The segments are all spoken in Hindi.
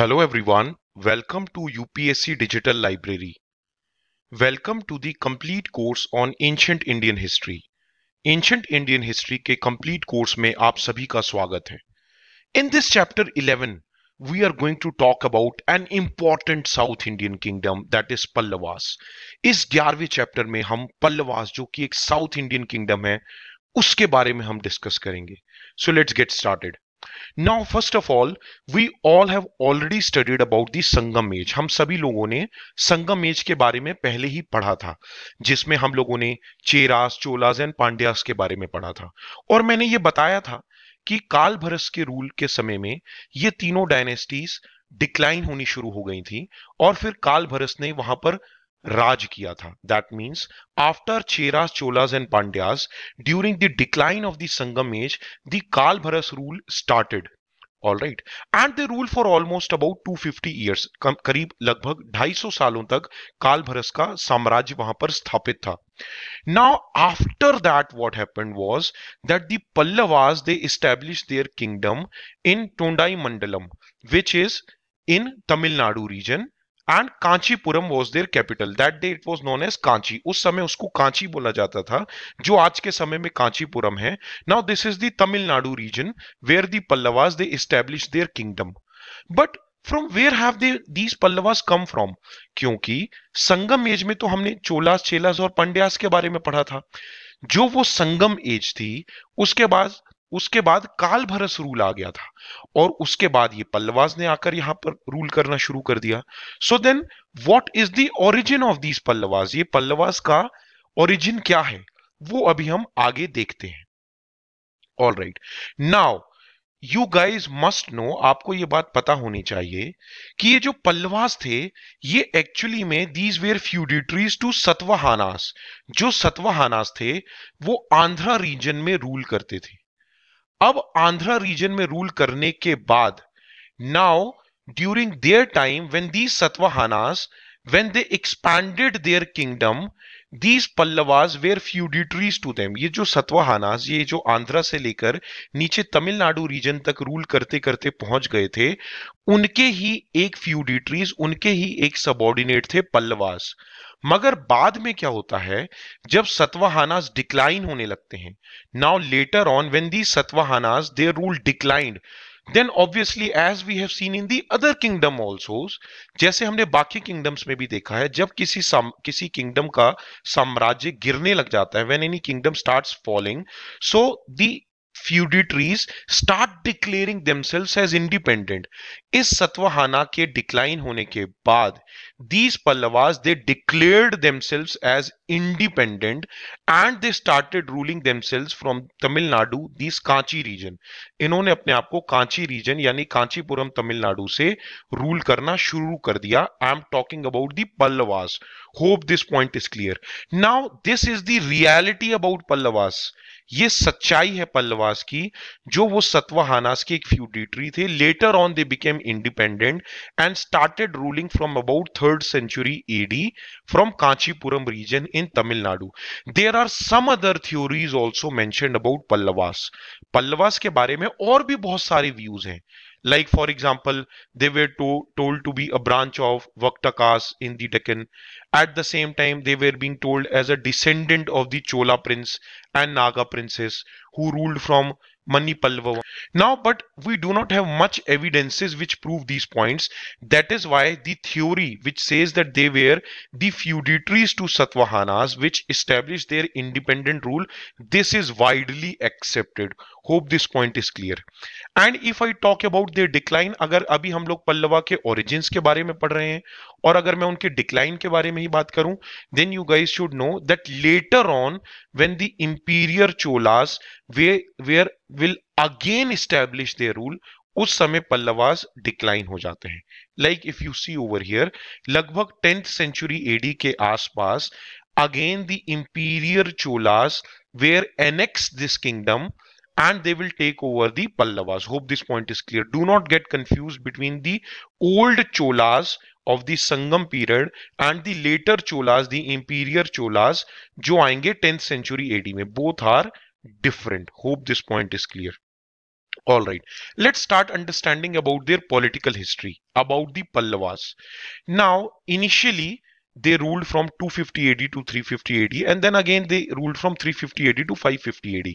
Hello everyone, welcome to UPSC Digital Library. Welcome to the complete course on Ancient Indian History. Ancient Indian History के complete course में आप सभी का स्वागत है In this chapter 11, we are going to talk about an important South Indian kingdom that is Pallavas. इस 11वें chapter में हम Pallavas जो कि एक South Indian kingdom है उसके बारे में हम discuss करेंगे So let's get started. Now first of all we all have already studied about the Sangam age हम सभी लोगों ने संगम एज के बारे में पहले ही पढ़ा था जिसमें हम लोगों ने चेरास चोलास एंड पांड्यास के बारे में पढ़ा था और मैंने ये बताया था कि काल भरस के रूल के समय में ये तीनों डायनेस्टीज डिक्लाइन होनी शुरू हो गई थी और फिर काल भरस ने वहां पर राज किया था that means after Chera Cholas and Pandyas during the decline of the Sangam age the Kalabhras rule started all right and they rule for almost about two fifty years करीब लगभग ढाई सौ सालों तक काल भरस का साम्राज्य वहां पर स्थापित था now after that what happened was that the Pallavas they establish their kingdom in Tondai Mandalam which is in Tamil Nadu region and Kanchipuram was their capital that day it was known as Kanchi उस समय उसको कांची बोला जाता था जो आज के समय में कांचीपुरम है now this is the Tamil Nadu region where the Pallavas they establish their kingdom but from where have they these Pallavas come from क्योंकि संगम एज में तो हमने चोलास चेलास और पंड्यास के बारे में पढ़ा था जो वो संगम एज थी उसके बाद उसके बाद काल भरस रूल आ गया था और उसके बाद ये पल्लवाज ने आकर यहां पर रूल करना शुरू कर दिया so then what is the origin of this Pallavas ये पल्लवाज का ओरिजिन क्या है वो अभी हम आगे देखते हैं all right now you guys must know आपको ये बात पता होनी चाहिए कि ये जो पल्लवास थे ये एक्चुअली में these were feudatories to Satavahanas जो सत्वहानास थे वो आंध्रा रीजन में रूल करते थे अब आंध्र रीजन में रूल करने के बाद now during their time when these Satavahanas when they expanded their kingdom these Pallavas were feudatories to them ये जो सत्वहानास ये जो आंध्रा से लेकर नीचे तमिलनाडु रीजन तक रूल करते करते पहुंच गए थे उनके ही एक फ्यूडिट्रीज उनके ही एक सबॉर्डिनेट थे पल्लवास मगर बाद में क्या होता है जब सत्वाहानास डिक्लाइन होने लगते हैं now later on when the Satavahanas their rule declined then obviously as we have seen in the other kingdom also जैसे हमने बाकी किंगडम्स में भी देखा है जब किसी सम, किसी किंगडम का साम्राज्य गिरने लग जाता है when any kingdom start falling so the feudatories start declaring themselves as independent इस सत्वहाना के डिक्लाइन होने के बाद these Pallavas they declared themselves as independent and they started ruling themselves from Tamil Nadu this Kanchi region इन्होंने अपने आप को कांची रीजन यानी कांचीपुरम तमिलनाडु से रूल करना शुरू कर दिया I am talking about the Pallavas hope this point is clear now this is the reality about Pallavas ये सच्चाई है पल्लवास की जो वो सत्वाहानास के एक फ्यूडिटरी थे later on they became independent and started ruling from about third century AD from Kanchipuram region in Tamil Nadu there are some other theories also mention about Pallavas Pallavas के बारे में और भी बहुत सारे व्यूज हैं Like for example, they were to, told to be a branch of Vaktakas in the Deccan. At the same time, they were being told as a descendant of the Chola prince and Naga princes who ruled from Manipalvavam. Now, but we do not have much evidences which prove these points. That is why the theory which says that they were the feudatories to Satvahanas which established their independent rule, this is widely accepted. Hope this point is clear. And if I talk about their decline, अगर अभी हम लोग पल्लवा के origins के बारे में पढ़ रहे हैं और अगर मैं उनके decline के बारे में ही बात करूं then you guys should know that later on when the imperial Cholas were, were will again establish their rule उस समय पल्लवास डिक्लाइन हो जाते हैं like if you see over here लगभग टेंथ सेंचुरी एडी के आसपास again the imperial Cholas were annex this kingdom and they will take over the Pallavas. Hope this point is clear. Do not get confused between the old Cholas of the Sangam period and the later Cholas, the imperial Cholas, जो आएंगे 10th century AD में. Both are different. Hope this point is clear. All right, let's start understanding about their political history, about the Pallavas. Now, initially, they ruled from 250 AD to 350 AD, and then again they ruled from 350 AD to 550 AD.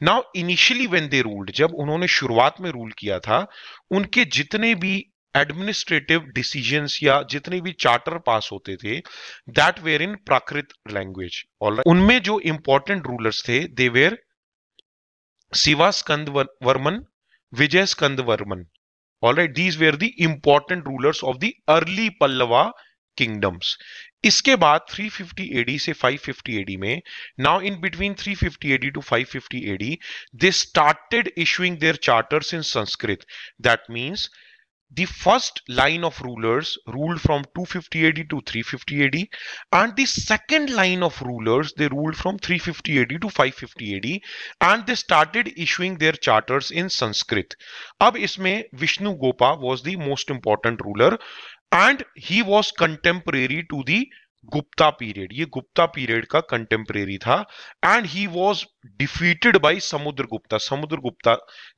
Now, initially when they ruled, जब उन्होंने शुरुआत में रूल किया था, उनके जितने भी एडमिनिस्ट्रेटिव डिसीजन या जितने भी चार्टर पास होते थे that were in Prakrit language और उनमें जो इंपॉर्टेंट रूलर्स थे they were Shiva Skanda Varman Vijaya Skanda Varman all right these were the important rulers of the early pallava kingdoms इसके बाद 350 AD से 550 AD में now in between 350 AD to 550 AD they started issuing their charters in Sanskrit that means the first line of rulers ruled from 250 AD to 350 AD and the second line of rulers they ruled from 350 AD to 550 AD and they started issuing their charters in Sanskrit. Ab isme Vishnu Gopa was the most important ruler and he was contemporary to the Gupta period. ये Gupta period contemporary कंटेम्प्रेरी था and he was defeated by Samudra Gupta समुद्र गुप्ता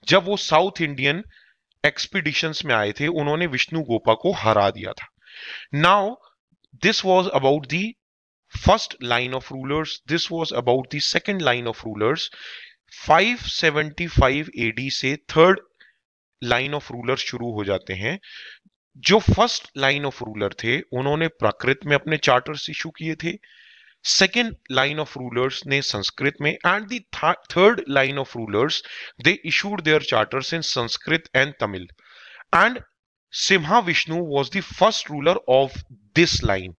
जब वो South Indian. एक्सपीडिशन में आए थे उन्होंने विष्णु गोपा को हरा दिया था now this was about the first line of rulers this was about the second line of rulers 575 AD से थर्ड लाइन ऑफ रूलर शुरू हो जाते हैं जो फर्स्ट लाइन ऑफ रूलर थे उन्होंने प्रकृत में अपने चार्टर्स इशू किए थे second line of rulers ne sanskrit mein and the th third line of rulers they issued their charters in sanskrit and tamil and simha vishnu was the first ruler of this line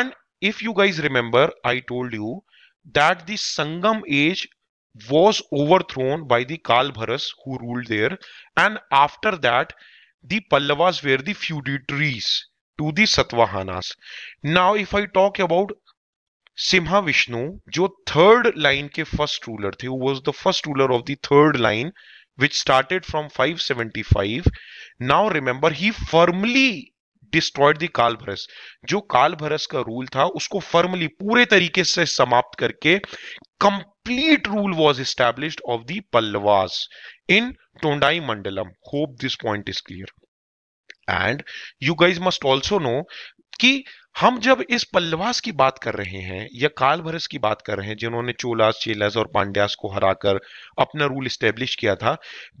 and if you guys remember i told you that the sangam age was overthrown by the kalbharas who ruled there and after that the pallavas were the feudatories to the satvahanas now if i talk about Simha Vishnu जो थर्ड लाइन के फर्स्ट रूलर थे was the first ruler of the third line which started from 575 now remember he firmly destroyed the Kalabhras जो कालभरस का रूल था उसको फर्मली पूरे तरीके से समाप्त करके complete rule was established of the Pallavas in Tondai Mandalam hope this point is clear and you guys must also know कि हम जब इस पल्लवास की बात कर रहे हैं या कालभरस की बात कर रहे हैं जिन्होंने चोलास चेलास और पांड्यास को हराकर अपना रूल स्टैब्लिश किया था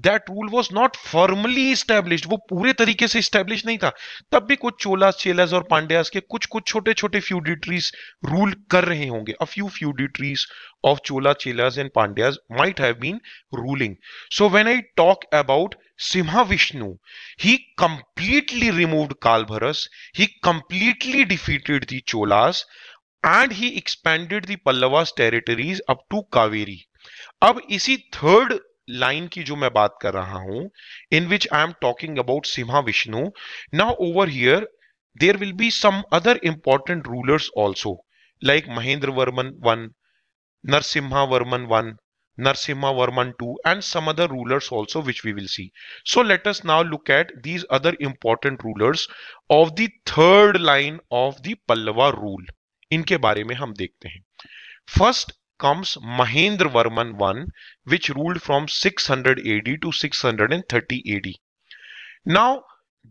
that rule was not formally establish वो पूरे तरीके से स्टैब्लिश नहीं था तब भी कुछ चोलास चेलास और पांड्यास के कुछ कुछ छोटे छोटे फ्यूडिट्रीज रूल कर रहे होंगे a few feudatories of Chola Cheras and Pandyas might have been ruling so when I talk about Simhavishu, he completely removed Kalbharas, he completely defeated the Cholas, and he expanded the Pallavas territories up to Kaveri. अब इसी थर्ड लाइन की जो मैं बात कर रहा हूं in which I am talking about Simha Vishnu now over here there will be some other important rulers also like Mahendra Varman one Narasimha Varman one Narsimha Varman II and some other rulers also which we will see. So let us now look at these other important rulers of the third line of the Pallava rule. इनके baare mein हम dekhte हैं First comes Mahendra Varman I which ruled from 600 AD to 630 AD. Now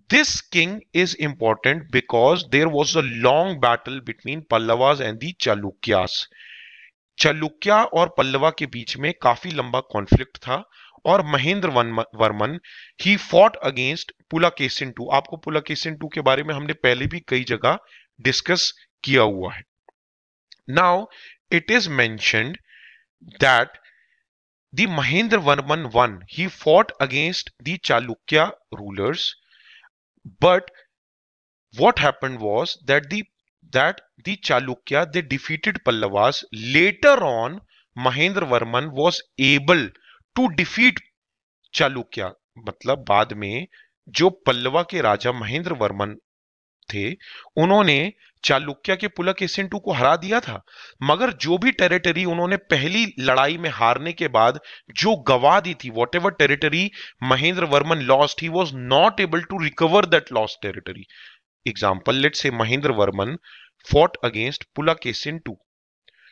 this king is important because there was a long battle between Pallavas and the Chalukyas. Chalukya और पल्लवा के बीच में काफी लंबा कॉन्फ्लिक्ट था और Mahendra Varman he fought against Pulakesin two आपको पुलाकेसन टू के बारे में हमने पहले भी कई जगह डिस्कस किया हुआ है now it is mentioned that the Mahendra Varman one he fought against the Chalukya rulers but what happen was that the that the Chalukya, they defeated Pallavas. Later on, Mahendra Varman was able to defeat Chalukya. मतलब बाद में जो पल्लवा के राजा महेंद्र वर्मन थे उन्होंने चालुक्य के पुलक एसेंटू को हरा दिया था मगर जो भी टेरिटरी उन्होंने पहली लड़ाई में हारने के बाद जो गवा दी थी whatever territory Mahendra Varman lost he was not able to recover that lost territory example, let's say Mahindra Varman fought against Pulakesin II.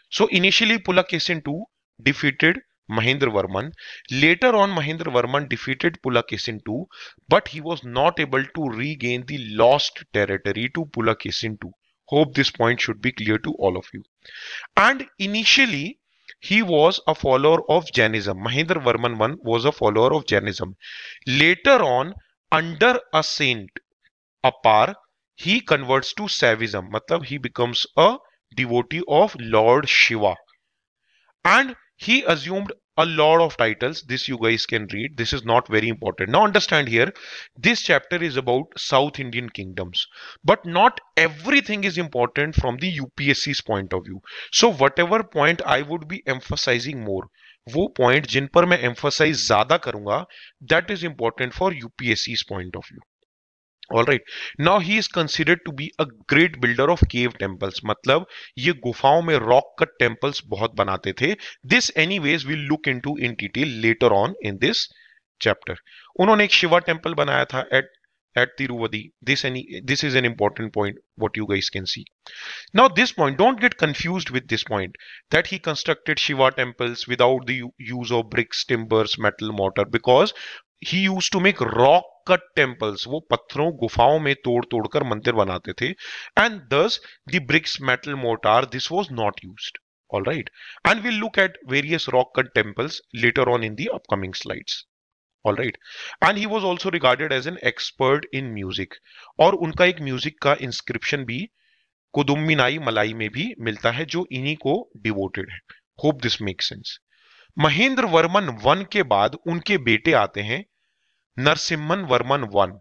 So initially Pulakesin II defeated Mahindra Varman. Later on Mahindra Varman defeated Pulakesin II but he was not able to regain the lost territory to Pulakesin II. Hope this point should be clear to all of you. And initially he was a follower of Jainism. Mahindra Varman I was a follower of Jainism. Later on under a saint Apar he converts to Saivism. Matlab, he becomes a devotee of Lord Shiva. And he assumed a lot of titles. This you guys can read. This is not very important. Now understand here, this chapter is about South Indian kingdoms. But not everything is important from the UPSC's point of view. So whatever point I would be emphasizing more, वो point जिन पर मैं emphasize ज्यादा करूंगा that is important for UPSC's point of view all right now he is considered to be a great builder of cave temples मतलब ये गुफाओं में rock cut temples बहुत बनाते थे this anyways we'll look into in detail later on in this chapter उन्होंने एक शिवा temple बनाया था at at Tiruvadi this any this is an important point what you guys can see now this point don't get confused with this point that he constructed Shiva temples without the use of bricks timbers metal mortar because he use to make rock cut temples वो पत्थरों गुफाओं में तोड़ तोड़कर मंदिर बनाते थे and thus the bricks metal mortar this was not all right and we look at various rock cut temples later on in the upcoming slides right. And he was also regarded as an expert in music और उनका एक म्यूजिक का इंस्क्रिप्शन भी कुदुम्बिनाई मलाई में भी मिलता है जो इन्हीं को डिवोटेड है hope this make sense Mahendra Varman one के बाद उनके बेटे आते हैं नरसिम्हन वर्मन वन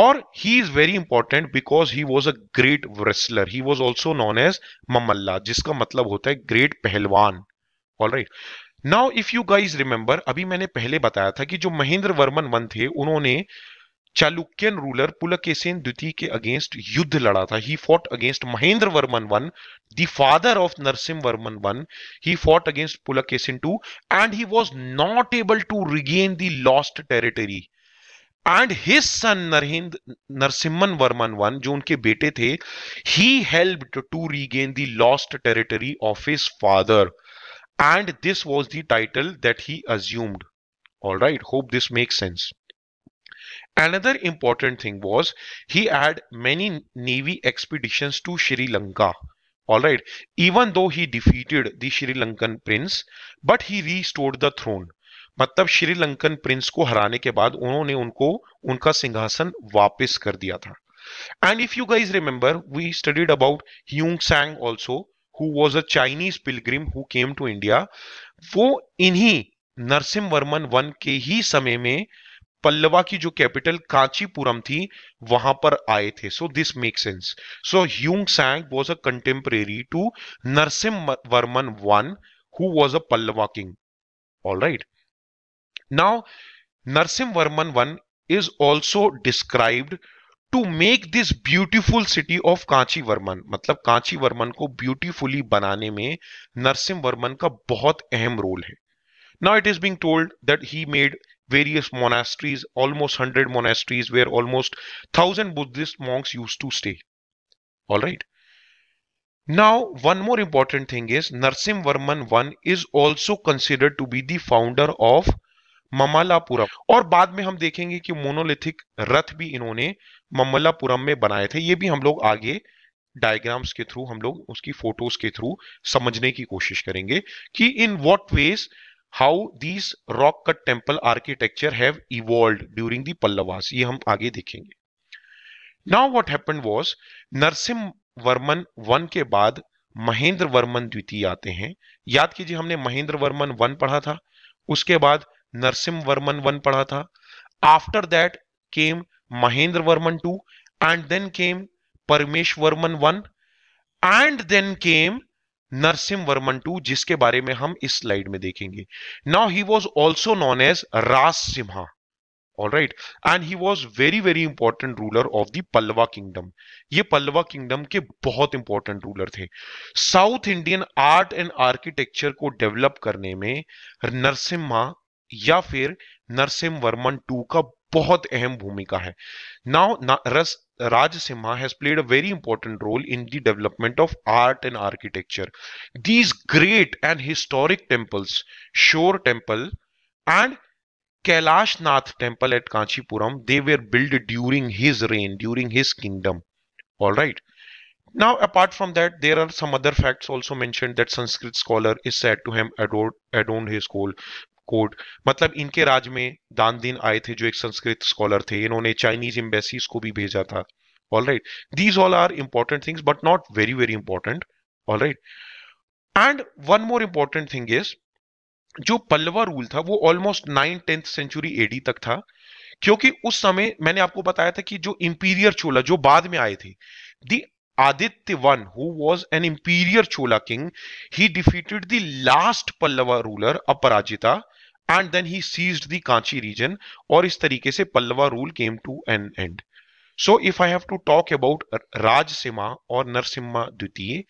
और he is very important because he was a great wrestler he was also known as Mamalla जिसका मतलब होता है ग्रेट पहलवान all right now if you guys remember अभी मैंने पहले बताया था कि जो महेंद्र वर्मन वन थे उन्होंने चालुक्यन रूलर पुलकेसेन द्वितीय के अगेंस्ट युद्ध लड़ा था he fought against Mahendra Varman one the father of Narasimha Varman one he fought against Pulakesin two and he was not able to regain the lost territory and his son नरहिंद नरसिम्हन वर्मन वन जो उनके बेटे थे he help to regain the lost territory of his father and this was the title that he assumed all right hope this make sense Another important thing was he had many navy expeditions to Sri Lanka. all right even though he defeated the Sri Lankan prince, but he restored the throne. मतलब श्रीलंकन प्रिंस को हराने के बाद उन्होंने उनको उनका सिंहासन वापस कर दिया था and if you guys remember we studied about Hiuen Tsang also who was a Chinese pilgrim who came to India वो इन्हीं नरसिम वर्मन वन के ही समय में पल्लवा की जो कैपिटल कांचीपुरम थी वहां पर आए थे so this make sense so Hiuen Tsang was a contemporary to Narasimha Varman one who was a Pallava king all right now Narasimha Varman one is also described to make this beautiful city of Kanchi Varman मतलब कांची वर्मन को ब्यूटिफुली बनाने में नरसिम वर्मन का बहुत अहम रोल है now it is being told that he made various monasteries, almost 100 monasteries where almost 1000 Buddhist monks used to stay. All right. Now, one more important thing is Narsim Varman one is also considered to be the founder of Mamallapuram और बाद में हम देखेंगे कि मोनोलिथिक रथ भी इन्होंने ममलापुरम में बनाए थे ये भी हम लोग आगे डायग्राम्स के थ्रू हम लोग उसकी फोटोज के थ्रू समझने की कोशिश करेंगे कि in what ways how these rock cut temple architecture have evolve during the Pallavas ये हम आगे देखेंगे now what happen was Narasimha Varman one के बाद महेंद्र वर्मन द्वितीय आते हैं याद कीजिए हमने महेंद्र वर्मन वन पढ़ा था उसके बाद नरसिम वर्मन वन पढ़ा था after that came Mahendra Varman two and then came Paramesh Varman one and then came Narasimha Varman two जिसके बारे में हम इस स्लाइड में देखेंगे now he was also known as Ras Simha all right and he was very very important ruler of the Pallava kingdom ये पल्लवा किंगडम के बहुत इंपॉर्टेंट रूलर थे South Indian art and architecture को डेवलप करने में नरसिम्हा या फिर नरसिम वर्मन टू का बहुत अहम भूमिका है now Ras Raj Simha has played a very important role in the development of art and architecture these great and historic temples shore temple and Kailashnath temple at Kanchipuram they were build during his reign during his kingdom all right Now, apart from that, there are some other facts also mentioned that Sanskrit scholar is said to have adorned, adorned his school. Court मतलब इनके राज में दान दिन आए थे जो एक संस्कृत स्कॉलर थे इन्होंने चाइनीज एम्बेसीज को भी भेजा था all right these all are important things but not very very important all right and one more important thing is जो पल्लवा रूल था वो almost nine tenth century AD तक था क्योंकि उस समय मैंने आपको बताया था कि जो इंपीरियर चोला जो बाद में आए थे the Aditya one who was an imperial Chola king he defeated the last Pallava ruler Aparajita and then he seized the Kanchi region और इस तरीके से Pallava rule came to an end. So if I have to talk about Raj or Narsimha Dutiye,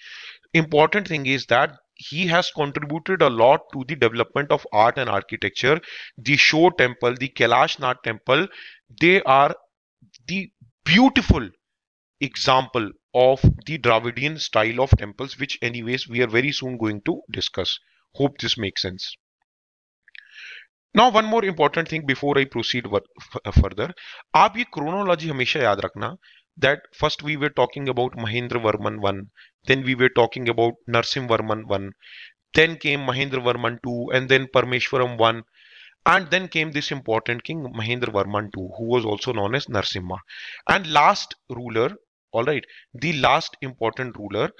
important thing is that he has contributed a lot to the development of art and architecture. The Show Temple, the Kailashnath Temple, they are the beautiful example of the Dravidian style of temples, which anyways we are very soon going to discuss. Hope this makes sense. Now one more important thing before I proceed further, आप ये क्रोनोलॉजी हमेशा याद रखना that first we were talking about Mahendra Varman 1, then we were talking about Narsim Varman 1, then came Mahendra Varman 2, and then Parmeshwaram 1, and then came this important king Mahendra Varman 2, who was also known as Narsimha. And last ruler, all right, the last important ruler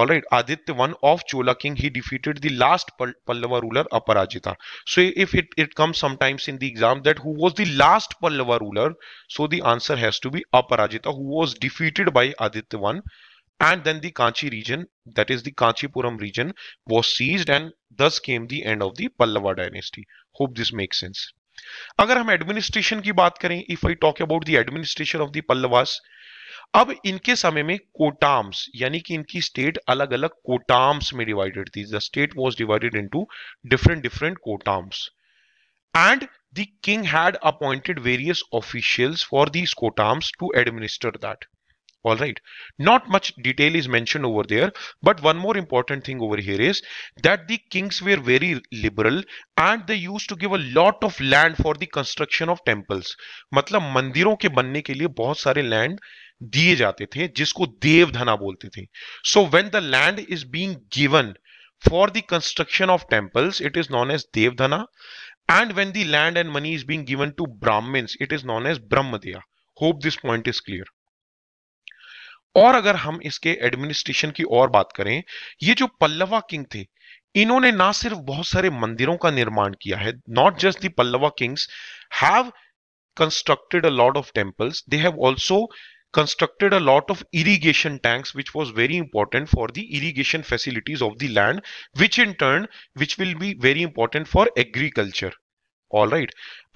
all right aditya one of chola king he defeated the last pallava ruler aparajita so if it, it comes sometimes in the exam that who was the last pallava ruler so the answer has to be aparajita who was defeated by aditya one and then the kanchi region that is the kanchipuram region was seized and thus came the end of the pallava dynasty hope this makes sense अगर हम एडमिनिस्ट्रेशन की बात करें if I talk about the administration of the Pallavas अब इनके समय में कोटाम्स यानी कि इनकी स्टेट अलग अलग कोटाम्स में डिवाइडेड थी the state was divided into different different kottams and the king had appointed various officials for these kottams to administer that all right not much detail is mentioned over there but one more important thing over here is that the kings were very liberal and they used to give a lot of land for the construction of temples matlab mandiron ke banne ke liye bahut sare land दिए जाते थे जिसको देवधना बोलते थे so when the land is being given for the construction of temples it is known as devadana and when the land and money is being given to Brahmans it is known as brahmadeya hope this point is clear और अगर हम इसके एडमिनिस्ट्रेशन की और बात करें ये जो पल्लवा किंग थे इन्होंने ना सिर्फ बहुत सारे मंदिरों का निर्माण किया है not just the Pallava kings have constructed a lot of temples they have also constructed a lot of irrigation tanks which was very important for the irrigation facilities of the land which in turn which will be very important for agriculture all right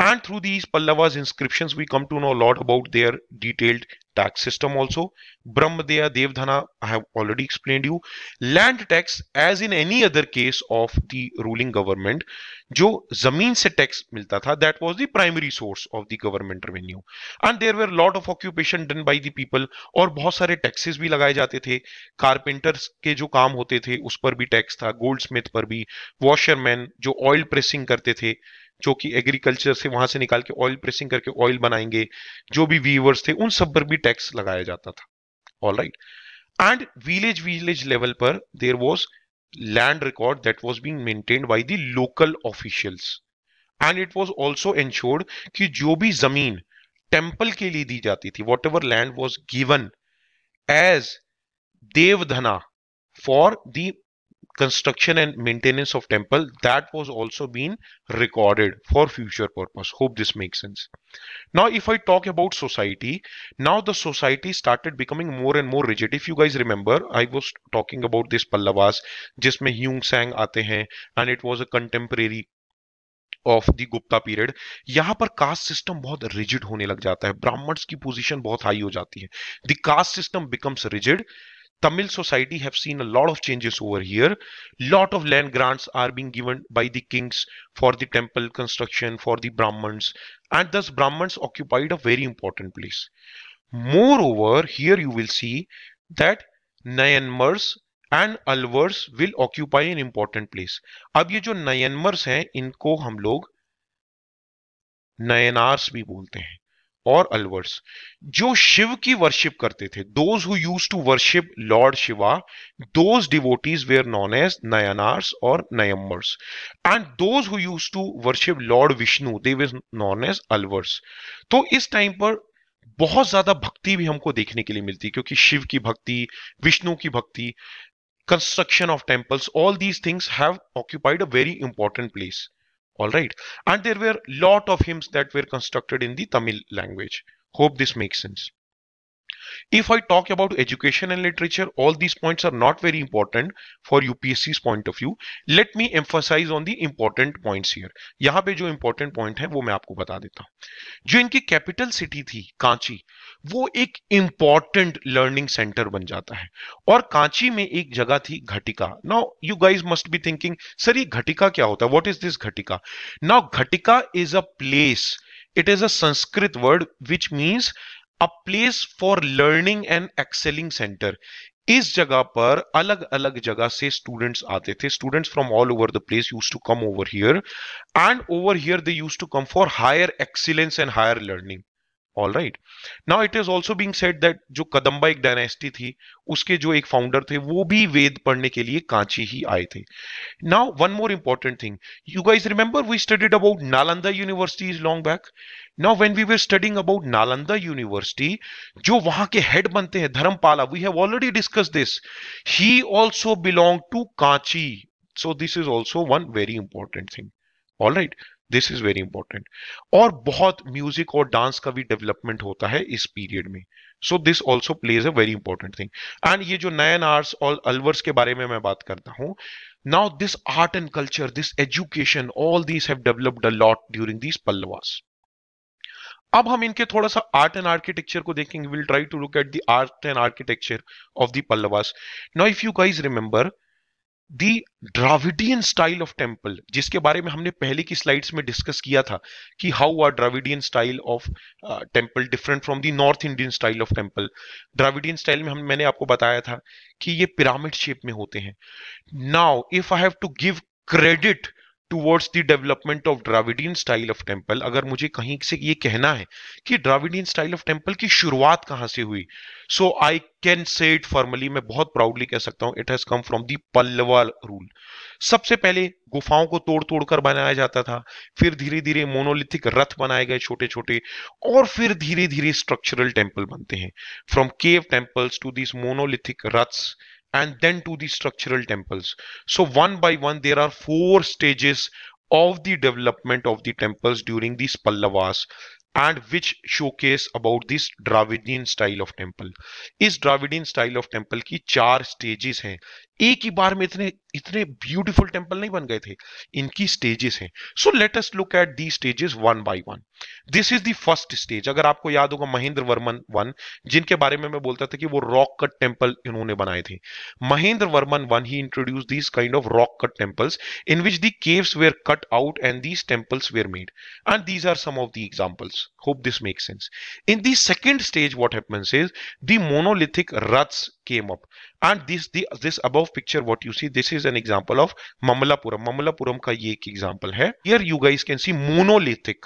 and through these pallavas inscriptions we come to know a lot about their detailed tax system also. Brahmadea, Devdhana, I have already explained you. Land tax as in any other case of the ruling government, जो जमीन से टैक्स मिलता था that was the primary source of the government revenue and there were lot of occupation done by the people और बहुत सारे टैक्सेस भी लगाए जाते थे कारपेंटर्स के जो काम होते थे उस पर भी टैक्स था गोल्ड स्मिथ पर भी वॉशरमैन जो ऑयल प्रेसिंग करते थे जो कि एग्रीकल्चर से वहां से निकाल के ऑयल प्रेसिंग करके ऑयल बनाएंगे जो भी वीवर्स थे उन सब पर भी टैक्स लगाया जाता था all right and village village level पर there was land record that was being में by the local officials and it was also ensured कि जो भी जमीन टेम्पल के लिए दी जाती थी whatever land was given as devadana for the construction and maintenance of temple that was also been recorded for future purpose hope this makes sense now if i talk about society now the society started becoming more and more rigid if you guys remember i was talking about this pallavas jisme hyung sang aate hain and it was a contemporary of the Gupta period यहां पर कास्ट सिस्टम बहुत रिजिड होने लग जाता है ब्राह्मण्स की पोजीशन बहुत हाई हो जाती है the caste system becomes rigid Tamil society have seen a lot of changes over here. Lot of land grants are being given by the kings for the temple construction, for the Brahmins, and thus Brahmins occupied a very important place. Moreover, here you will see that Nayanmars and Alvars will occupy an important place. अब ये जो नयनमर्स हैं इनको हम लोग और अलवर्स जो शिव की वर्शिप करते थे those who use to worship Lord Shiva those devotees were known as Nayanars और नयम्बर्स and those who use to worship Lord Vishnu they was known as Alvars तो इस टाइम पर बहुत ज्यादा भक्ति भी हमको देखने के लिए मिलती है क्योंकि शिव की भक्ति विष्णु की भक्ति construction of temples all these things have occupied a very important place all right and there were lot of hymns that were constructed in the tamil language hope this makes sense If I talk about education and literature, all these points are not very important for UPSC's point of view. Let me emphasize on the important points here. yahan pe jo important point hai wo main aapko bata deta hu jo inki capital city thi kanchi wo ek important learning center ban jata hai aur kanchi mein ek jagah thi ghatika Now you guys must be thinking sir ye ghatika kya hota What is this ghatika Now ghatika is a place it is a sanskrit word which means a place for learning and excelling centre इस जगह पर अलग अलग जगह से स्टूडेंट्स आते थे students from all over the place use to come over here and over here they use to come for higher excellence and higher learning all right now it is also being said that जो कदम्बा एक डायनेस्टी थी उसके जो एक फाउंडर थे वो भी वेद पढ़ने के लिए कांची ही आए थे now one more important thing you guys remember we studied about Nalanda university is long back now when we were studying about Nalanda university जो वहां के हेड बनते हैं Dharmapala we have already discuss this he also belong to Kanchi so this is also one very important thing all right this is very important और बहुत म्यूजिक और डांस का भी डेवलपमेंट होता है इस पीरियड में so this also plays a very important thing and ये जो नयन आर्ट्स और अलवर्स के बारे में मैं बात करता हूँ now this art and culture this education all these have developed a lot during this Pallavas अब हम इनके थोड़ा सा आर्ट एंड आर्किटेक्चर को देखेंगे will try to look at the art and architecture of the Pallavas now if you guys remember the Dravidian style of temple जिसके बारे में हमने पहले की स्लाइड्स में डिस्कस किया था कि how are Dravidian style of temple different from the North Indian style of temple Dravidian style में हम मैंने आपको बताया था कि ये पिरामिड शेप में होते हैं now if I have to give credit towards the development of Dravidian style of temple अगर मुझे कहीं से ये कहना है कि ड्राविडियन स्टाइल ऑफ टेम्पल की शुरुआत कहां से हुई so I can say it formally मैं बहुत प्राउडली कह सकता हूं it has come from the Pallava rule सबसे पहले गुफाओं को तोड़ तोड़ कर बनाया जाता था फिर धीरे धीरे मोनोलिथिक रथ बनाए गए छोटे छोटे और फिर धीरे धीरे स्ट्रक्चरल टेम्पल बनते हैं from cave temples to this monolithic raths and then to the structural temples. So one by one, there are four stages of the development of the temples during these Pallavas and which showcase about this Dravidian style of temple. Is Dravidian style of temple ki char stages एक ही बार में इतने इतने ब्यूटीफुल टेंपल नहीं बन गए थे इनकी स्टेजेस हैं so let us look at the stages one by one this is the first stage अगर आपको याद होगा महेंद्र वर्मन वन जिनके बारे में मैं बोलता था कि वो रॉक कट टेंपल इन्होंने बनाए थे Mahendra Varman one he introduce this kind of rock cut temples in which the caves were cut out and these temples were made and these are some of the examples hope this make sense in the second stage what happens is the monolithic raths came up and this the this above picture what you see this is an example of mamlapuram mamlapuram का ये एक example है here you guys can see monolithic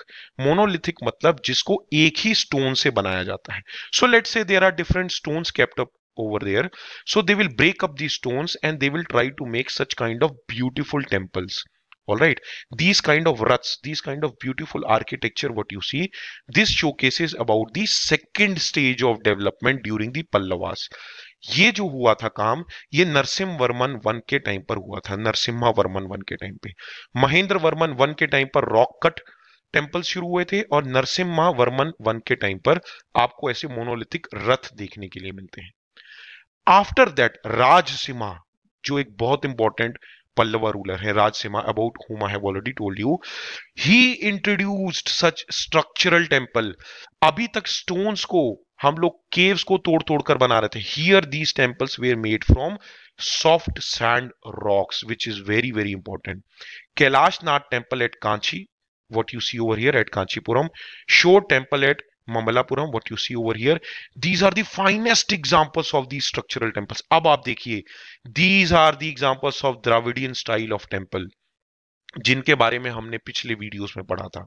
monolithic मतलब जिसको एक ही stone से बनाया जाता है so let's say there are different stones kept up over there so they will break up these stones and they will try to make such kind of beautiful temples all right these kind of ruts these kind of beautiful architecture what you see this showcases about the second stage of development during the pallavas ये जो हुआ था काम ये नरसिम वर्मन वन के टाइम पर हुआ था नरसिम्हा वर्मन वन के टाइम पे महेंद्र वर्मन वन के टाइम पर रॉक कट टेम्पल शुरू हुए थे और नरसिम्हा वर्मन वन के टाइम पर आपको ऐसे मोनोलिथिक रथ देखने के लिए मिलते हैं आफ्टर दैट राजसिम्हा जो एक बहुत इंपॉर्टेंट पल्लवा रूलर है Rajasimha about whom I have already told you he introduced such structural temple अभी तक स्टोन्स को हम लोग केव्स को तोड़ तोड़ कर बना रहे थे here these temples were made from soft sand rocks which is very very important Kailashnath temple at Kanchi what you see over here at Kanchipuram shore temple at Mamallapuram what you see over here these are the finest examples of the structural temples अब आप देखिए these are the examples of Dravidian style of temple जिनके बारे में हमने पिछले वीडियोस में पढ़ा था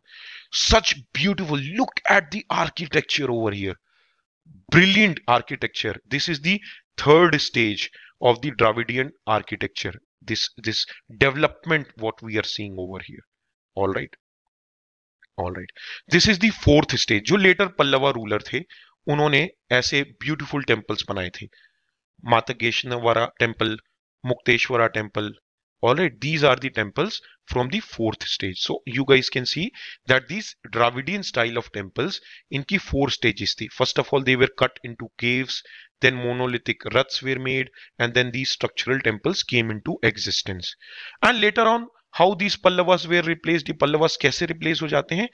such beautiful look at the architecture over here brilliant architecture this is the third stage of the dravidian architecture this this development what we are seeing over here all all right this is the fourth stage जो लेटर पल्लवा रूलर थे उन्होंने ऐसे ब्यूटीफुल टेम्पल्स बनाए थे Matangeshwara temple Mukteshwara temple all right these are the temples from the fourth stage so you guys can see that these dravidian style of temples inki four stages the first of all they were cut into caves then monolithic ruts were made and then these structural temples came into existence and later on how these Pallavas were replace the Pallavas कैसे रिप्लेस हो जाते हैं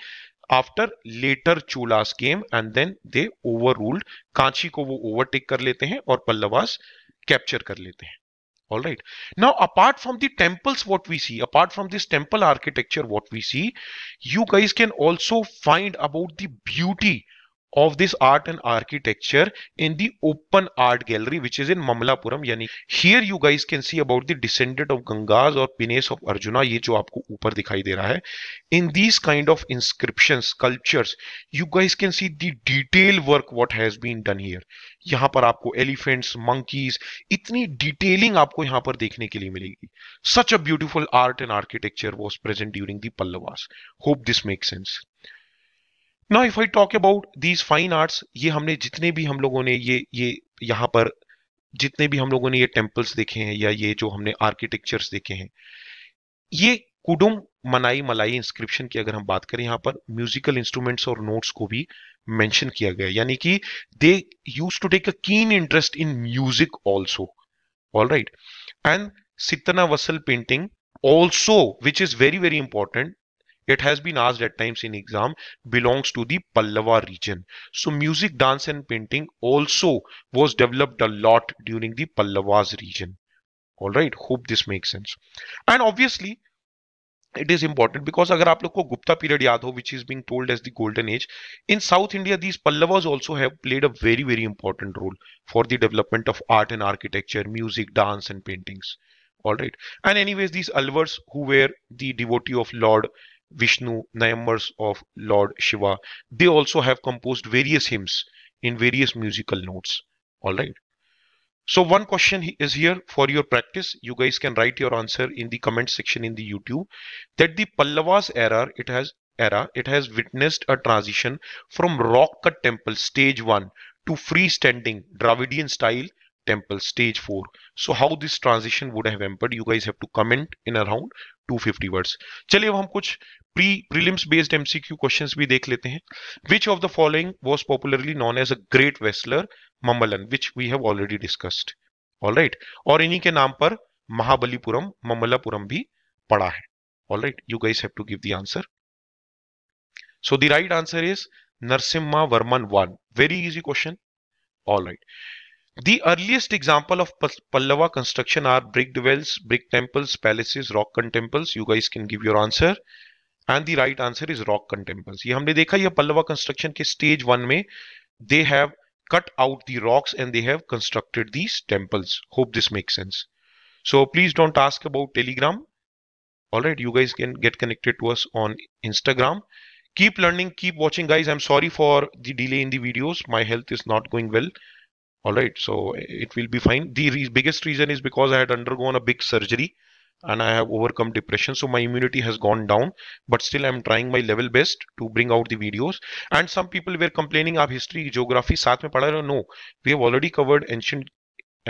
after later Cholas came and then they overruled Kanchi को वो ओवरटेक कर लेते हैं और पल्लवास कैप्चर कर लेते हैं all right now apart from the temples what we see apart from this temple architecture what we see you guys can also find about the beauty of this art and architecture in the open art gallery which is in mamlapuram yani here you guys can see about the descendant of gangas or pinnes of arjuna ye jo aapko upar dikhai de raha hai in these kind of inscriptions sculptures you guys can see the detail work what has been done here yahan par aapko elephants monkeys itni detailing aapko yahan par dekhne ke liye milegi such a beautiful art and architecture was present during the pallavas hope this makes sense ना if I talk about these fine arts ये हमने जितने भी हम लोगों ने ये ये यहाँ पर जितने भी हम लोगों ने ये टेम्पल्स देखे हैं या ये जो हमने आर्किटेक्चर्स देखे हैं ये कुडुम मनाई मलाई इंस्क्रिप्शन की अगर हम बात करें यहाँ पर म्यूजिकल इंस्ट्रूमेंट्स और नोट्स को भी मेंशन किया गया यानी कि they use to take a keen interest in music also all right and Sittanavasal painting also which is very very important It has been asked at times in exam belongs to the Pallava region. So music, dance and painting also was developed a lot during the Pallavas region. Alright, hope this makes sense. And obviously it is important because agar aap log ko Gupta period yaad ho which is being told as the golden age in South India these Pallavas also have played a very very important role for the development of art and architecture, music, dance and paintings all right and anyways these alvars who were the devotee of lord Vishnu, Nayambars of Lord Shiva. They also have composed various hymns in various musical notes. All right. So one question is here for your practice. You guys can write your answer in the comment section in the YouTube that the Pallavas era, it has era, it has witnessed a transition from rock cut temple stage one to freestanding Dravidian style temple stage 4 so how this transition would have happened you guys have to comment in around 250 words चलिए अब हम कुछ pre prelims based MCQ questions भी देख लेते हैं which of the following was popularly known as a great wrestler Mamallan which we have already discussed alright और इन्हीं के नाम पर महाबलीपुरम ममलापुरम भी पड़ा है alright you guys have to give the answer so the right answer is Narasimha Varman one very easy question alright The earliest example of Pallava construction are brick wells, brick temples, palaces, rock cut temples. You guys can give your answer. And the right answer is rock cut temples ये हमने देखा यह construction कंस्ट्रक्शन के stage one they have cut out the rocks and they have constructed these temples hope this makes sense so please don't ask about telegram all right you guys can get connected to us on instagram keep learning keep watching guys i'm sorry for the delay in the videos my health is not going well all right so it will be fine the biggest reason is because i had undergone a big surgery and I have overcome depression. So my immunity has gone down, but still I'm trying my level best to bring out the videos. And some people were complaining, "Our history, geography, साथ में पढ़ा No, we have already covered ancient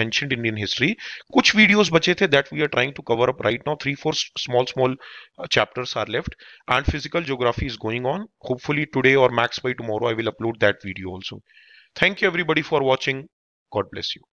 ancient Indian history. कुछ videos बचे थे that we are trying to cover up right now. Three, four small small uh, chapters are left, and physical geography is going on. Hopefully today or max by tomorrow I will upload that video also. Thank you everybody for watching. God bless you.